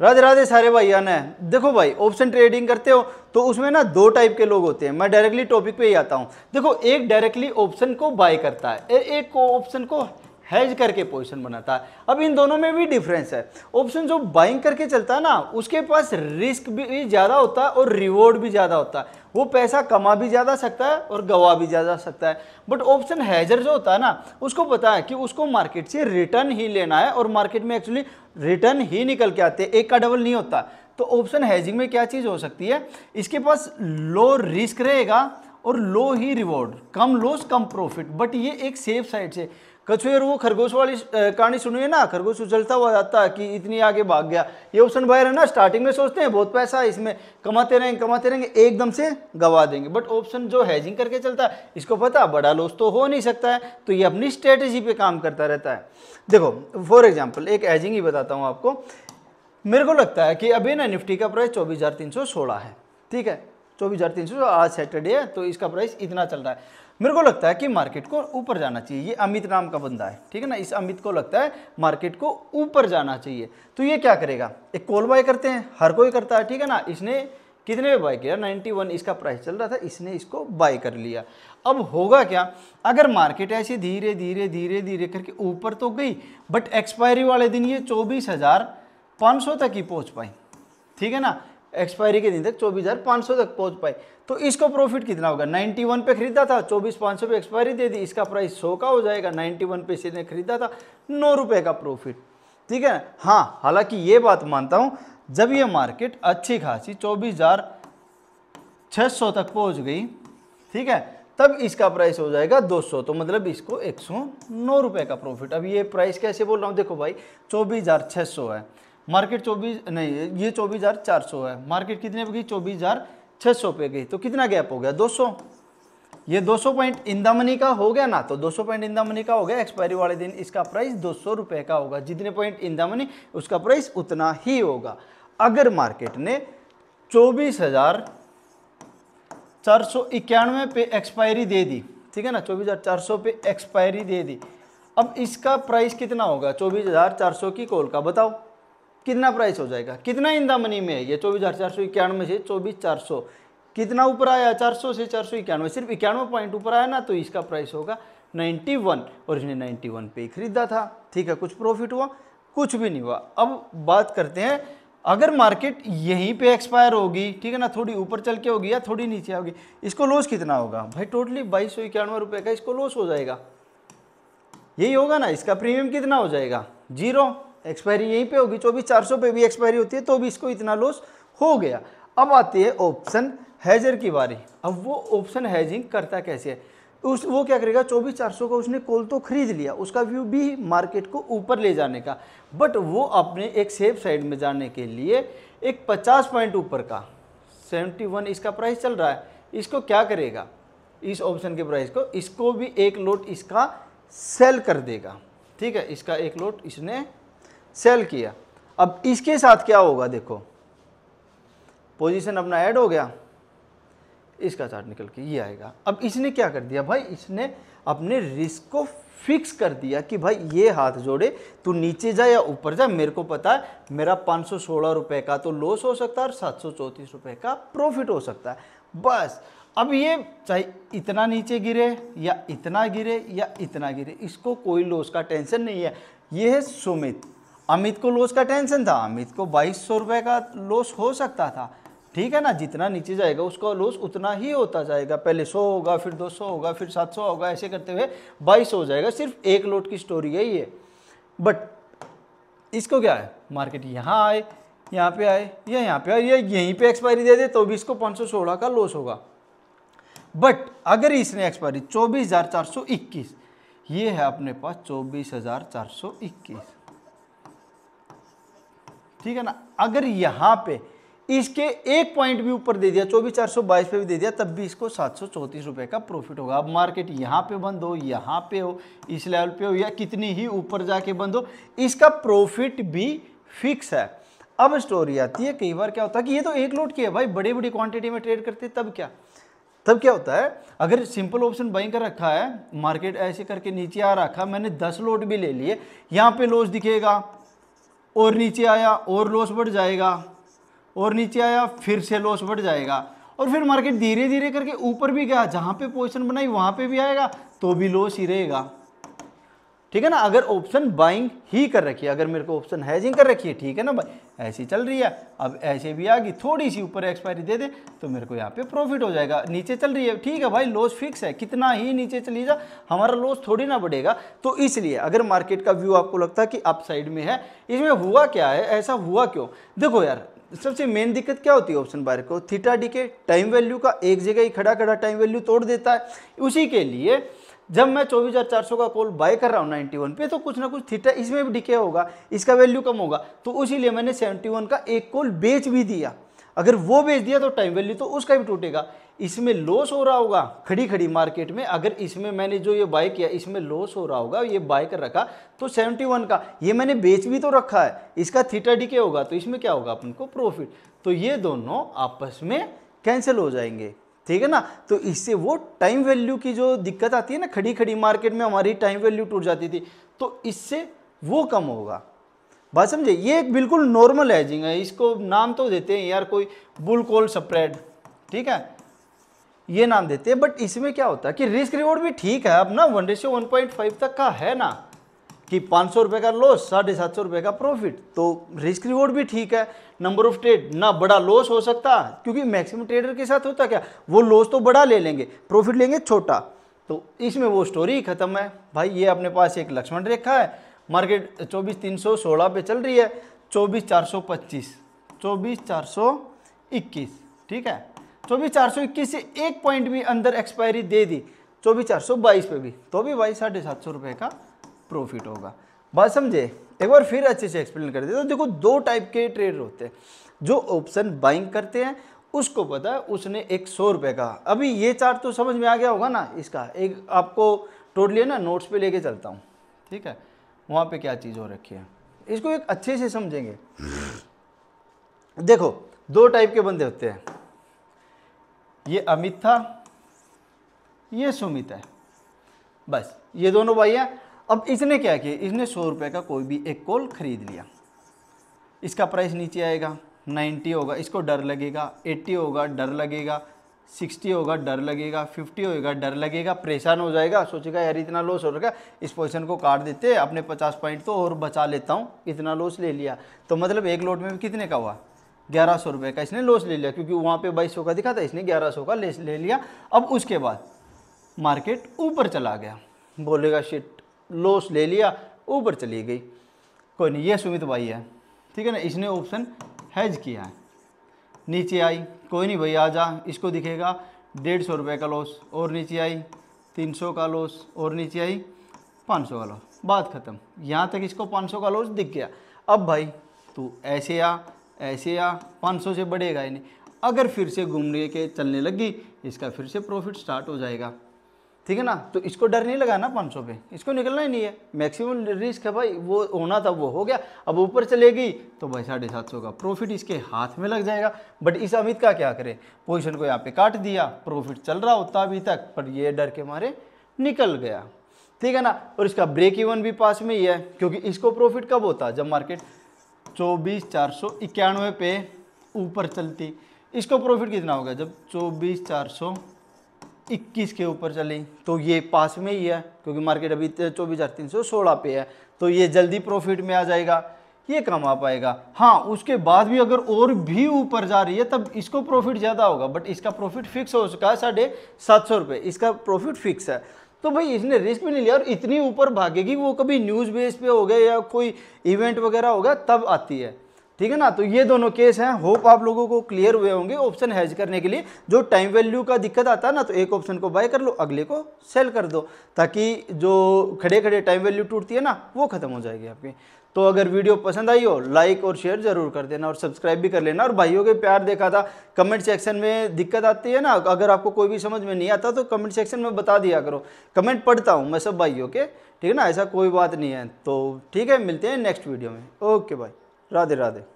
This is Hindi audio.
राधे राधे सारे भाई ने देखो भाई ऑप्शन ट्रेडिंग करते हो तो उसमें ना दो टाइप के लोग होते हैं मैं डायरेक्टली टॉपिक पे ही आता हूँ देखो एक डायरेक्टली ऑप्शन को बाय करता है एक को ऑप्शन को हैज करके पोजिशन बनाता है अब इन दोनों में भी डिफरेंस है ऑप्शन जो बाइंग करके चलता है ना उसके पास रिस्क भी ज़्यादा होता है और रिवॉर्ड भी ज़्यादा होता है वो पैसा कमा भी ज़्यादा सकता है और गवा भी ज़्यादा सकता है बट ऑप्शन हैजर जो होता है ना उसको पता है कि उसको मार्केट से रिटर्न ही लेना है और मार्केट में एक्चुअली रिटर्न ही निकल के आते हैं एक का डबल नहीं होता तो ऑप्शन हैजिंग में क्या चीज़ हो सकती है इसके पास लो रिस्क रहेगा और लो ही रिवॉर्ड कम लॉस कम प्रॉफिट बट ये एक सेफ साइड से कछुए और वो खरगोश वाली कहानी सुनिए ना खरगोश उछलता हुआ जाता है कि इतनी आगे भाग गया ये ऑप्शन बाहर है ना स्टार्टिंग में सोचते हैं बहुत पैसा है इसमें कमाते रहेंगे कमाते रहेंगे एकदम से गवा देंगे बट ऑप्शन जो हैजिंग करके चलता है इसको पता बड़ा लॉस तो हो नहीं सकता है तो ये अपनी स्ट्रेटेजी पर काम करता रहता है देखो फॉर एग्जाम्पल एक हैजिंग ही बताता हूँ आपको मेरे को लगता है कि अभी ना निफ्टी का प्राइस चौबीस है ठीक है चौबीस हज़ार तीन सौ आज सैटरडे है तो इसका प्राइस इतना चल रहा है मेरे को लगता है कि मार्केट को ऊपर जाना चाहिए ये अमित नाम का बंदा है ठीक है ना इस अमित को लगता है मार्केट को ऊपर जाना चाहिए तो ये क्या करेगा एक कॉल बाय करते हैं हर कोई करता है ठीक है ना इसने कितने में बाय किया 91 इसका प्राइस चल रहा था इसने इसको बाय कर लिया अब होगा क्या अगर मार्केट ऐसी धीरे धीरे धीरे धीरे करके ऊपर तो गई बट एक्सपायरी वाले दिन ये चौबीस हज़ार पाँच सौ तक ही पहुँच पाई ठीक है ना एक्सपायरी के दिन तक चौबीस हज़ार पाँच सौ तक पहुंच पाए तो इसको प्रॉफिट कितना होगा 91 पे खरीदा था चौबीस पाँच सौ पे एक्सपायरी दे दी इसका प्राइस सौ का हो जाएगा 91 पे इसने खरीदा था नौ रुपये का प्रॉफिट ठीक है हाँ हालांकि ये बात मानता हूँ जब ये मार्केट अच्छी खासी चौबीस हज़ार छः सौ तक पहुँच गई ठीक है तब इसका प्राइस हो जाएगा 200 तो मतलब इसको एक सौ नौ रुपये का प्रॉफिट अब ये प्राइस कैसे बोल रहा हूँ देखो भाई चौबीस हज़ार छः सौ है मार्केट चौबीस नहीं ये चौबीस हज़ार चार सौ है मार्केट कितने पे गई चौबीस हज़ार छः सौ पे गई तो कितना गैप हो गया दो सौ ये 200 पॉइंट इंदा मनी का हो गया ना तो 200 पॉइंट इंदा मनी का हो गया एक्सपायरी वाले दिन इसका प्राइस दो सौ रुपये का होगा जितने पॉइंट इंदा मनी उसका प्राइस उतना ही होगा अगर मार्केट ने चौबीस हज़ार चार सौ इक्यानवे पे एक्सपायरी दे दी ठीक है ना चौबीस हज़ार चार सौ पे एक्सपायरी दे दी अब इसका प्राइस कितना होगा चौबीस हज़ार चार सौ की कॉल का बताओ कितना प्राइस हो जाएगा कितना इन द मनी में है ये चौबीस हज़ार चार सौ इक्यानवे से चौबीस चार सौ कितना ऊपर आया चार सौ से चार सौ इक्यानवे सिर्फ इक्यानवे पॉइंट ऊपर आया ना तो इसका प्राइस होगा नाइन्टी वन और इसने नाइन्टी वन पे खरीदा था ठीक है कुछ प्रॉफिट हुआ कुछ भी नहीं हुआ अब बात करते हैं अगर मार्केट यहीं पे एक्सपायर होगी ठीक है ना थोड़ी ऊपर चल के होगी या थोड़ी नीचे होगी इसको लॉस कितना होगा भाई टोटली बाईस सौ इक्यानवे रुपये का इसको लॉस हो जाएगा यही होगा ना इसका प्रीमियम कितना हो जाएगा जीरो एक्सपायरी यहीं पे होगी चौबीस चार सौ पे भी एक्सपायरी होती है तो भी इसको इतना लॉस हो गया अब आती है ऑप्शन हैजर की बारी अब वो ऑप्शन हैजिंग करता कैसे है उस वो क्या करेगा चौबीस चार सौ का उसने कॉल तो खरीद लिया उसका व्यू भी मार्केट को ऊपर ले जाने का बट वो अपने एक सेफ साइड में जाने के लिए एक पचास पॉइंट ऊपर का सेवेंटी वन इसका प्राइस चल रहा है इसको क्या करेगा इस ऑप्शन के प्राइस को इसको भी एक लोट इसका सेल कर देगा ठीक है इसका एक लोट इसने सेल किया अब इसके साथ क्या होगा देखो पोजीशन अपना ऐड हो गया इसका चार्ट निकल के ये आएगा अब इसने क्या कर दिया भाई इसने अपने रिस्क को फिक्स कर दिया कि भाई ये हाथ जोड़े तू नीचे जा या ऊपर जा मेरे को पता है मेरा पाँच रुपए का तो लॉस हो सकता है और सात रुपए का प्रॉफिट हो सकता है बस अब ये चाहे इतना नीचे गिरे या इतना गिरे या इतना गिरे इसको कोई लॉस का टेंशन नहीं है ये है सुमित अमित को लॉस का टेंशन था अमित को बाईस सौ रुपये का लॉस हो सकता था ठीक है ना जितना नीचे जाएगा उसका लॉस उतना ही होता जाएगा पहले सौ होगा फिर दो सौ होगा फिर सात सौ होगा ऐसे करते हुए बाईस हो जाएगा सिर्फ एक लोट की स्टोरी है ये बट इसको क्या है मार्केट यहाँ आए यहाँ पे आए या यहाँ पे आए या यहीं पे एक्सपायरी दे दे तो भी इसको पाँच का लॉस होगा बट अगर इसने एक्सपायरी चौबीस ये है अपने पास चौबीस ठीक है ना अगर यहाँ पे इसके एक पॉइंट भी ऊपर दे दिया चौबीस चार सौ बाईस पे भी दे दिया तब भी इसको सात सौ चौंतीस रुपये का प्रॉफिट होगा अब मार्केट यहाँ पे बंद हो यहाँ पे हो इस लेवल पे हो या कितनी ही ऊपर जाके बंद हो इसका प्रॉफिट भी फिक्स है अब स्टोरी आती है कई बार क्या होता है कि ये तो एक लोट की है भाई बड़ी बड़ी क्वांटिटी में ट्रेड करते तब क्या तब क्या होता है अगर सिंपल ऑप्शन बाइंग कर रखा है मार्केट ऐसे करके नीचे आ रखा मैंने दस लोट भी ले लिए यहाँ पे लॉस दिखेगा और नीचे आया और लॉस बढ़ जाएगा और नीचे आया फिर से लॉस बढ़ जाएगा और फिर मार्केट धीरे धीरे करके ऊपर भी गया जहाँ पे पोजिशन बनाई वहाँ पे भी आएगा तो भी लॉस ही रहेगा ठीक है ना अगर ऑप्शन बाइंग ही कर रखी है अगर मेरे को ऑप्शन हैजिंग कर रखी है ठीक है ना भाई ऐसी चल रही है अब ऐसे भी आ गई थोड़ी सी ऊपर एक्सपायरी दे दे तो मेरे को यहाँ पे प्रॉफिट हो जाएगा नीचे चल रही है ठीक है भाई लॉस फिक्स है कितना ही नीचे चली जा हमारा लॉस थोड़ी ना बढ़ेगा तो इसलिए अगर मार्केट का व्यू आपको लगता है कि अप साइड में है इसमें हुआ क्या है ऐसा हुआ क्यों देखो यार सबसे मेन दिक्कत क्या होती है ऑप्शन बार को थीटा डी के टाइम वैल्यू का एक जगह ही खड़ा खड़ा टाइम वैल्यू तोड़ देता है उसी के लिए जब मैं चौबीस का कॉल बाय कर रहा हूँ नाइन्टी पे तो कुछ ना कुछ थीटा इसमें भी डिके होगा इसका वैल्यू कम होगा तो इसीलिए मैंने सेवेंटी का एक कॉल बेच भी दिया अगर वो बेच दिया तो टाइम वैल्यू तो उसका भी टूटेगा इसमें लॉस हो रहा होगा खड़ी खड़ी मार्केट में अगर इसमें मैंने जो ये बाय किया इसमें लॉस हो रहा होगा ये बाय कर रखा तो 71 का ये मैंने बेच भी तो रखा है इसका थीटा डीके होगा तो इसमें क्या होगा अपन को प्रॉफिट तो ये दोनों आपस में कैंसिल हो जाएंगे ठीक है ना तो इससे वो टाइम वैल्यू की जो दिक्कत आती है ना खड़ी खड़ी मार्केट में हमारी टाइम वैल्यू टूट जाती थी तो इससे वो कम होगा बात समझे ये एक बिल्कुल नॉर्मल हैजिंग है इसको नाम तो देते हैं यार कोई बुल कॉल स्प्रेड ठीक है ये नाम देते हैं बट इसमें क्या होता है कि रिस्क रिवॉर्ड भी ठीक है अब ना one ratio one point five तक का है ना कि पाँच सौ रुपये का लॉस साढ़े सात सौ रुपये का प्रॉफिट तो रिस्क रिवॉर्ड भी ठीक है नंबर ऑफ ट्रेड ना बड़ा लॉस हो सकता क्योंकि मैक्सिमम ट्रेडर के साथ होता क्या वो लॉस तो बड़ा ले लेंगे प्रॉफिट लेंगे छोटा तो इसमें वो स्टोरी ख़त्म है भाई ये अपने पास एक लक्ष्मण रेखा है मार्केट चौबीस तीन सौ सोलह पे चल रही है चौबीस चार सौ पच्चीस चौबीस चार सौ इक्कीस ठीक है चौबीस चार सौ इक्कीस से एक पॉइंट भी अंदर एक्सपायरी दे दी चौबीस चार सौ बाईस पे भी तो भी भाई साढ़े सात सौ रुपये का प्रॉफिट होगा बात समझे एक बार फिर अच्छे से एक्सप्लेन कर देते तो देखो दो टाइप के ट्रेडर होते हैं जो ऑप्शन बाइंग करते हैं उसको पता है उसने एक सौ रुपये का अभी ये चार्ट तो समझ में आ गया होगा ना इसका एक आपको टोटली ना नोट्स पे लेके चलता हूँ ठीक है वहाँ पे क्या चीज़ हो रखी है इसको एक अच्छे से समझेंगे देखो दो टाइप के बंदे होते हैं ये अमित था ये सुमित है बस ये दोनों भाई हैं अब इसने क्या किया इसने सौ रुपये का कोई भी एक कॉल ख़रीद लिया इसका प्राइस नीचे आएगा नाइन्टी होगा इसको डर लगेगा एट्टी होगा डर लगेगा सिक्सटी होगा डर लगेगा फिफ्टी होगा डर लगेगा परेशान हो जाएगा सोचेगा यार इतना लॉस हो रहा इस पोजिशन को काट देते अपने पचास पॉइंट तो और बचा लेता हूँ इतना लॉस ले लिया तो मतलब एक लोट में कितने का हुआ ग्यारह सौ रुपये का इसने लॉस ले लिया क्योंकि वहाँ पे बाईस सौ का दिखा था इसने ग्यारह सौ का ले लिया अब उसके बाद मार्केट ऊपर चला गया बोलेगा शिट लॉस ले लिया ऊपर चली गई कोई नहीं ये सुमित भाई है ठीक है ना इसने ऑप्शन हैज किया है नीचे आई कोई नहीं भाई आ जा इसको दिखेगा डेढ़ सौ रुपये का लॉस और नीचे आई तीन सौ का लॉस और नीचे आई पाँच सौ का लॉस बात ख़त्म यहाँ तक इसको पाँच सौ का लॉस दिख गया अब भाई तू ऐसे आ ऐसे आ पाँच सौ से बढ़ेगा ही नहीं अगर फिर से घूमने के चलने लगी इसका फिर से प्रॉफिट स्टार्ट हो जाएगा ठीक है ना तो इसको डर नहीं लगाना पाँच सौ पे इसको निकलना ही नहीं है मैक्सिमम रिस्क है भाई वो होना था वो हो गया अब ऊपर चलेगी तो भाई साढ़े सात सौ का प्रॉफिट इसके हाथ में लग जाएगा बट इस अमित का क्या करे पोजीशन को यहाँ पे काट दिया प्रॉफिट चल रहा होता अभी तक पर ये डर के मारे निकल गया ठीक है ना और इसका ब्रेक इवन भी पास में ही है क्योंकि इसको प्रॉफिट कब होता जब मार्केट चौबीस चार सौ इक्यानवे पे ऊपर चलती इसको प्रॉफिट कितना होगा जब चौबीस चार सौ इक्कीस के ऊपर चली तो ये पास में ही है क्योंकि मार्केट अभी चौबीस हज़ार तीन सौ सोलह पे है तो ये जल्दी प्रॉफिट में आ जाएगा ये आ पाएगा हाँ उसके बाद भी अगर और भी ऊपर जा रही है तब इसको प्रॉफिट ज़्यादा होगा बट इसका प्रॉफिट फिक्स हो चुका है साढ़े सात सौ रुपये इसका प्रॉफिट फिक्स है तो भाई इसने रिस्क भी नहीं लिया और इतनी ऊपर भागेगी वो कभी न्यूज़ बेस पे हो गया या कोई इवेंट वगैरह होगा तब आती है ठीक है ना तो ये दोनों केस हैं होप आप लोगों को क्लियर हुए होंगे ऑप्शन हैज करने के लिए जो टाइम वैल्यू का दिक्कत आता है ना तो एक ऑप्शन को बाय कर लो अगले को सेल कर दो ताकि जो खड़े खड़े टाइम वैल्यू टूटती है ना वो खत्म हो जाएगी आपकी तो अगर वीडियो पसंद आई हो लाइक और शेयर जरूर कर देना और सब्सक्राइब भी कर लेना और भाइयों के प्यार देखा था कमेंट सेक्शन में दिक्कत आती है ना अगर आपको कोई भी समझ में नहीं आता तो कमेंट सेक्शन में बता दिया करो कमेंट पढ़ता हूँ मैं सब भाइयों के ठीक है ना ऐसा कोई बात नहीं है तो ठीक है मिलते हैं नेक्स्ट वीडियो में ओके भाई राधे राधे